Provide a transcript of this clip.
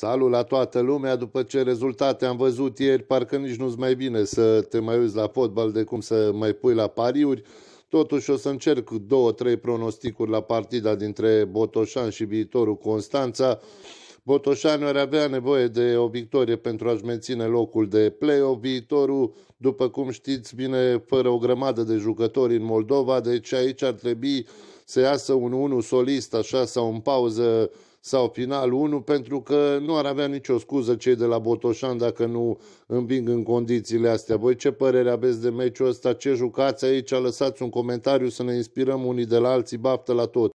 Salut la toată lumea, după ce rezultate am văzut ieri, parcă nici nu-ți mai bine să te mai uiți la fotbal de cum să mai pui la pariuri. Totuși o să încerc două, trei pronosticuri la partida dintre Botoșan și viitorul Constanța. Botoșan ar avea nevoie de o victorie pentru a-și menține locul de play-off. Viitorul, după cum știți bine, fără o grămadă de jucători în Moldova, deci aici ar trebui să iasă un 1 solist așa sau în pauză sau final 1 pentru că nu ar avea nicio scuză cei de la Botoșan dacă nu împing în condițiile astea. Voi ce părere aveți de meciul ăsta? Ce jucați aici? Lăsați un comentariu să ne inspirăm unii de la alții. Baftă la tot!